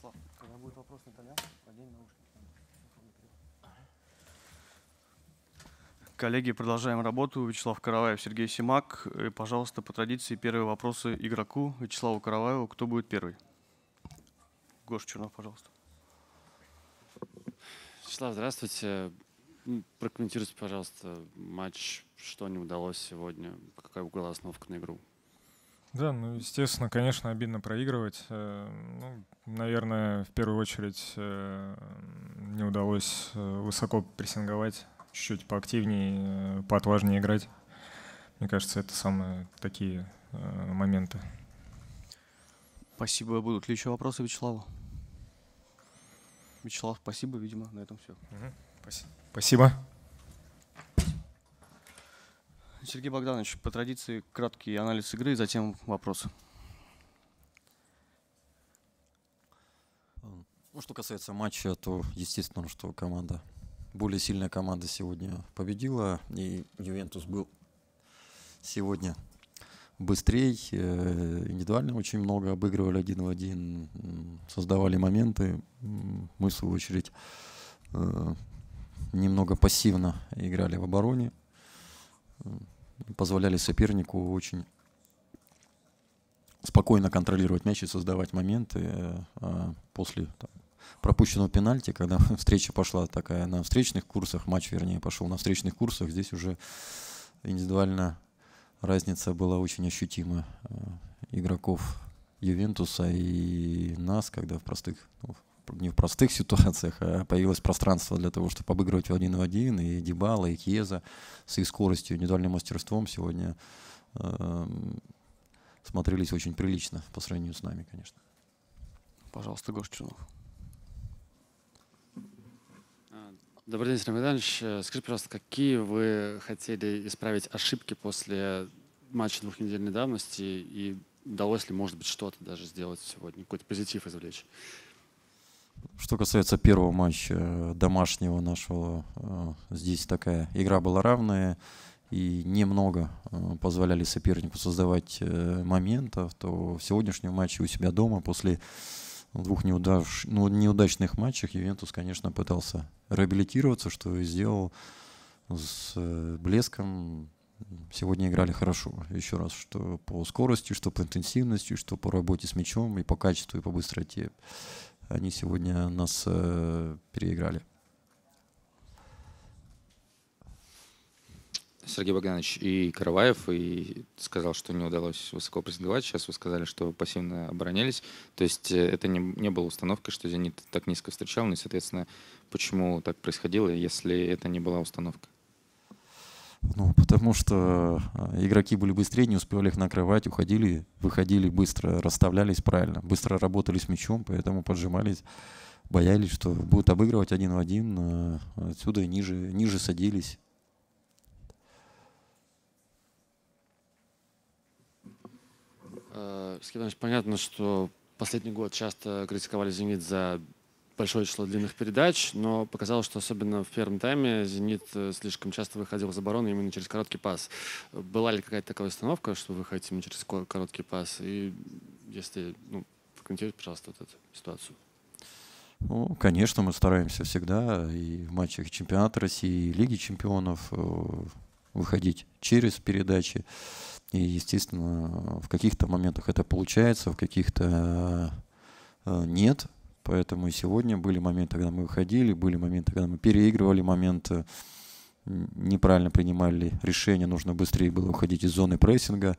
Слав, когда будет вопрос на итальянском, одень наушники. Коллеги, продолжаем работу. Вячеслав Караваев, Сергей Симак. И, э, пожалуйста, по традиции первые вопросы игроку Вячеславу Караваеву. Кто будет первый? Гоша Чернов, пожалуйста. Вячеслав, здравствуйте. Прокомментируйте, пожалуйста, матч, что не удалось сегодня, какая была основка на игру. Да, ну, естественно, конечно, обидно проигрывать. Э, ну, наверное, в первую очередь э, не удалось э, высоко прессинговать, чуть-чуть поактивнее, поотважнее играть. Мне кажется, это самые такие моменты. Спасибо. Будут ли еще вопросы Вячеславу? Вячеслав, спасибо, видимо, на этом все. Угу. Спасибо. Сергей Богданович, по традиции краткий анализ игры затем вопросы. Ну, что касается матча, то естественно, что команда, более сильная команда сегодня победила, и Ювентус был сегодня быстрее, э, индивидуально очень много обыгрывали один в один, создавали моменты. Мы, в свою очередь, э, немного пассивно играли в обороне позволяли сопернику очень спокойно контролировать мяч и создавать моменты э, а, после там, пропущенного пенальти, когда встреча пошла такая на встречных курсах, матч, вернее, пошел на встречных курсах, здесь уже индивидуально разница была очень ощутима э, игроков Ювентуса и нас, когда в простых ну, не в простых ситуациях, а появилось пространство для того, чтобы обыгрывать в один в один, и Дебала, и Кьеза с их скоростью, индивидуальным мастерством сегодня э, смотрелись очень прилично по сравнению с нами, конечно. Пожалуйста, Гош Чунов. Добрый день, Сергей Иванович. Э, скажите, пожалуйста, какие вы хотели исправить ошибки после матча двухнедельной давности и удалось ли, может быть, что-то даже сделать сегодня, какой-то позитив извлечь? Что касается первого матча э, домашнего нашего, э, здесь такая игра была равная, и немного э, позволяли сопернику создавать моментов, то в сегодняшнем матче у себя дома после двух неудач, ну, неудачных матчах Ювентус, конечно, пытался реабилитироваться, что и сделал с блеском. Сегодня играли хорошо, еще раз, что по скорости, что по интенсивности, что по работе с мячом, и по качеству, и по быстроте они сегодня нас э, переиграли. Сергей Богданович и Караваев, и сказал, что не удалось высоко прессинговать. Сейчас вы сказали, что пассивно оборонялись. То есть э, это не, не было установкой, что «Зенит» так низко встречал, ну и, соответственно, почему так происходило, если это не была установка? Ну, потому что э, игроки были быстрее, не успевали их накрывать, уходили, выходили быстро, расставлялись правильно, быстро работали с мячом, поэтому поджимались, боялись, что будут обыгрывать один в один, э, отсюда и ниже, ниже садились. Э, Скиданович, понятно, что последний год часто критиковали «Зенит» за большое число длинных передач, но показалось, что особенно в первом тайме «Зенит» э, слишком часто выходил из обороны именно через короткий пас. Была ли какая-то такая установка, что выходить именно через короткий пас? И если, ну, прокомментируйте, пожалуйста, вот эту ситуацию. Ну, конечно, мы стараемся всегда и в матчах чемпионата России, и Лиги чемпионов э, выходить через передачи. И, естественно, в каких-то моментах это получается, в каких-то э, нет. Поэтому и сегодня были моменты, когда мы выходили, были моменты, когда мы переигрывали моменты, неправильно принимали решения, нужно быстрее было уходить из зоны прессинга.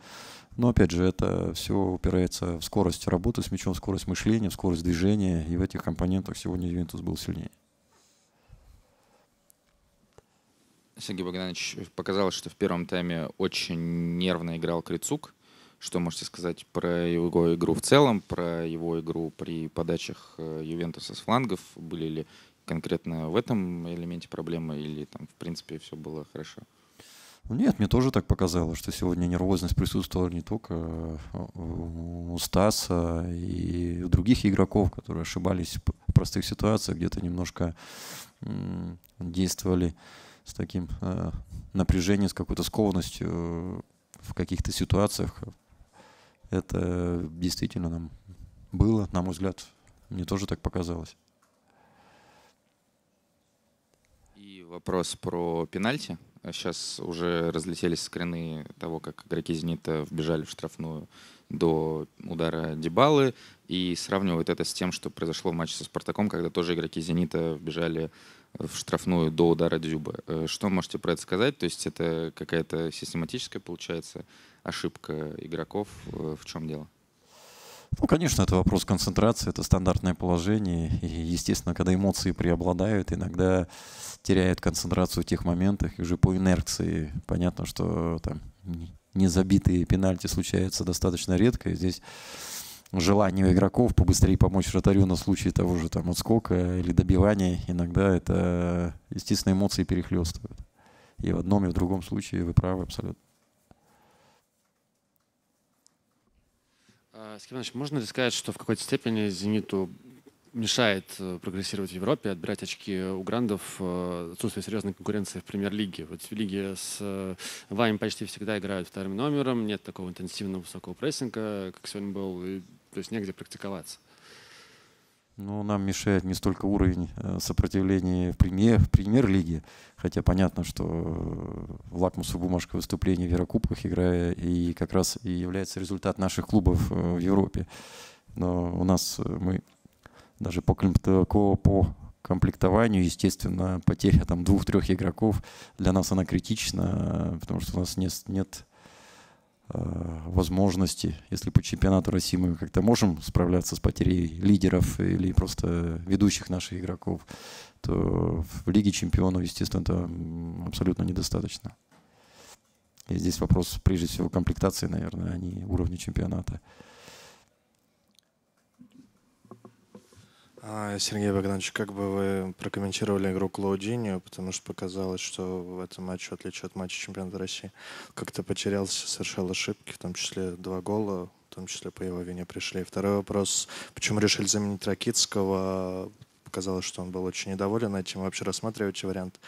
Но опять же, это все упирается в скорость работы с мячом, в скорость мышления, в скорость движения. И в этих компонентах сегодня Ювентус был сильнее. Сергей Богданович показалось, что в первом тайме очень нервно играл Крицук. Что можете сказать про его игру в целом, про его игру при подачах э, Ювентуса с флангов? Были ли конкретно в этом элементе проблемы или там, в принципе, все было хорошо? Ну, нет, мне тоже так показалось, что сегодня нервозность присутствовала не только э, у Стаса и у других игроков, которые ошибались в простых ситуациях, где-то немножко действовали с таким э, напряжением, с какой-то скованностью в каких-то ситуациях, это действительно нам было, на мой взгляд, мне тоже так показалось. И вопрос про пенальти. Сейчас а уже разлетелись скрины того, как игроки «Зенита» вбежали в штрафную до удара Дебалы и сравнивают это с тем, что произошло в матче со «Спартаком», когда тоже игроки «Зенита» вбежали в штрафную до удара Дзюба. Э, что можете про это сказать? То есть это какая-то систематическая, получается, ошибка игроков? Э, в чем дело? Ну, конечно, это вопрос концентрации, это стандартное положение. И, естественно, когда эмоции преобладают, иногда теряет концентрацию в тех моментах, и уже по инерции понятно, что там незабитые пенальти случаются достаточно редко. И здесь желание игроков побыстрее помочь вратарю на случай того же там отскока или добивания, иногда это, естественно, эмоции перехлестывают. И в одном, и в другом случае вы правы абсолютно. А, Скиванович, можно ли сказать, что в какой-то степени «Зениту» мешает э, прогрессировать в Европе, отбирать очки у грандов, э, отсутствие серьезной конкуренции в премьер-лиге. Вот в лиге с э, вами почти всегда играют вторым номером, нет такого интенсивного высокого прессинга, как сегодня был, и, то есть негде практиковаться. Ну, нам мешает не столько уровень э, сопротивления в премьер, в премьер-лиге, хотя понятно, что э, лакмусу бумажка выступления в Еврокубках играя и как раз и является результат наших клубов э, в Европе. Но у нас мы даже по, по комплектованию, естественно, потеря там двух-трех игроков для нас она критична, потому что у нас нет, нет Э, возможности, если по чемпионату России мы как-то можем справляться с потерей лидеров или просто ведущих наших игроков, то в Лиге чемпионов, естественно, это абсолютно недостаточно. И здесь вопрос, прежде всего, комплектации, наверное, а не уровня чемпионата. А, Сергей Богданович, как бы вы прокомментировали игру Клаудиньо, потому что показалось, что в этом матче, в отличие от матча чемпионата России, как-то потерялся, совершал ошибки, в том числе два гола, в том числе по его вине пришли. И второй вопрос, почему решили заменить Ракитского? Показалось, что он был очень недоволен этим. Вы вообще рассматриваете вариант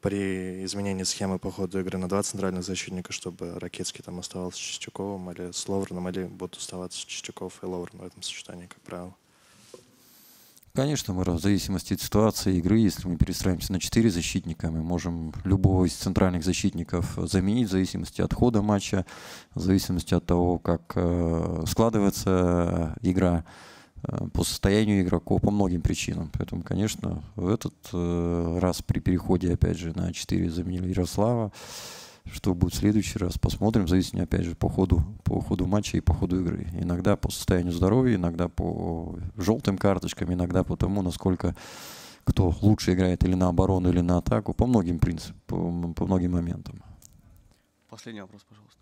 при изменении схемы по ходу игры на два центральных защитника, чтобы Ракетский там оставался с Чистяковым или с Ловреном, или будут оставаться Чистяков и Ловрен в этом сочетании, как правило? Конечно, мы в зависимости от ситуации игры, если мы перестраиваемся на 4 защитника, мы можем любого из центральных защитников заменить в зависимости от хода матча, в зависимости от того, как э, складывается э, игра э, по состоянию игроков, по многим причинам. Поэтому, конечно, в этот раз при переходе, опять же, на 4 заменили Ярослава, что будет в следующий раз, посмотрим. Зависит, опять же, по ходу, по ходу матча и по ходу игры. Иногда по состоянию здоровья, иногда по желтым карточкам, иногда по тому, насколько кто лучше играет или на оборону, или на атаку. По многим принципам, по, по многим моментам. Последний вопрос, пожалуйста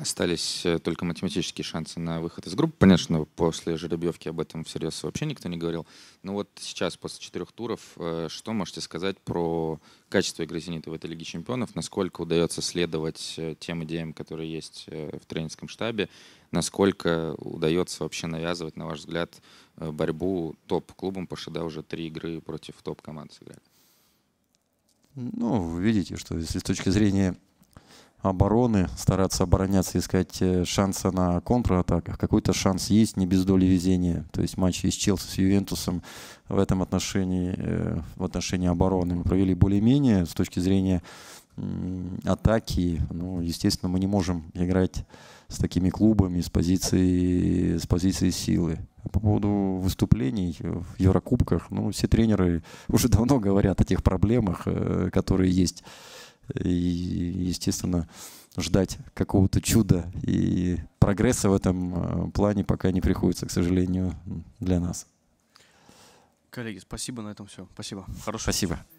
остались э, только математические шансы на выход из группы. Конечно, после жеребьевки об этом всерьез вообще никто не говорил. Но вот сейчас, после четырех туров, э, что можете сказать про качество игры «Зенита» в этой Лиге чемпионов? Насколько удается следовать э, тем идеям, которые есть в тренерском штабе? Насколько удается вообще навязывать, на ваш взгляд, борьбу топ-клубам? Потому что да, уже три игры против топ-команд сыграли. Ну, вы видите, что если с точки зрения обороны, стараться обороняться, искать э, шанса на контратаках. Какой-то шанс есть, не без доли везения. То есть матч с Челси, с Ювентусом в этом отношении, э, в отношении обороны мы провели более-менее. С точки зрения атаки, ну, естественно, мы не можем играть с такими клубами с позиции, с позиции силы. А по поводу выступлений в Еврокубках, ну, все тренеры уже давно говорят о тех проблемах, э, которые есть и, естественно, ждать какого-то чуда и прогресса в этом э, плане пока не приходится, к сожалению, для нас. Коллеги, спасибо на этом все. Спасибо. Хорошего. Спасибо.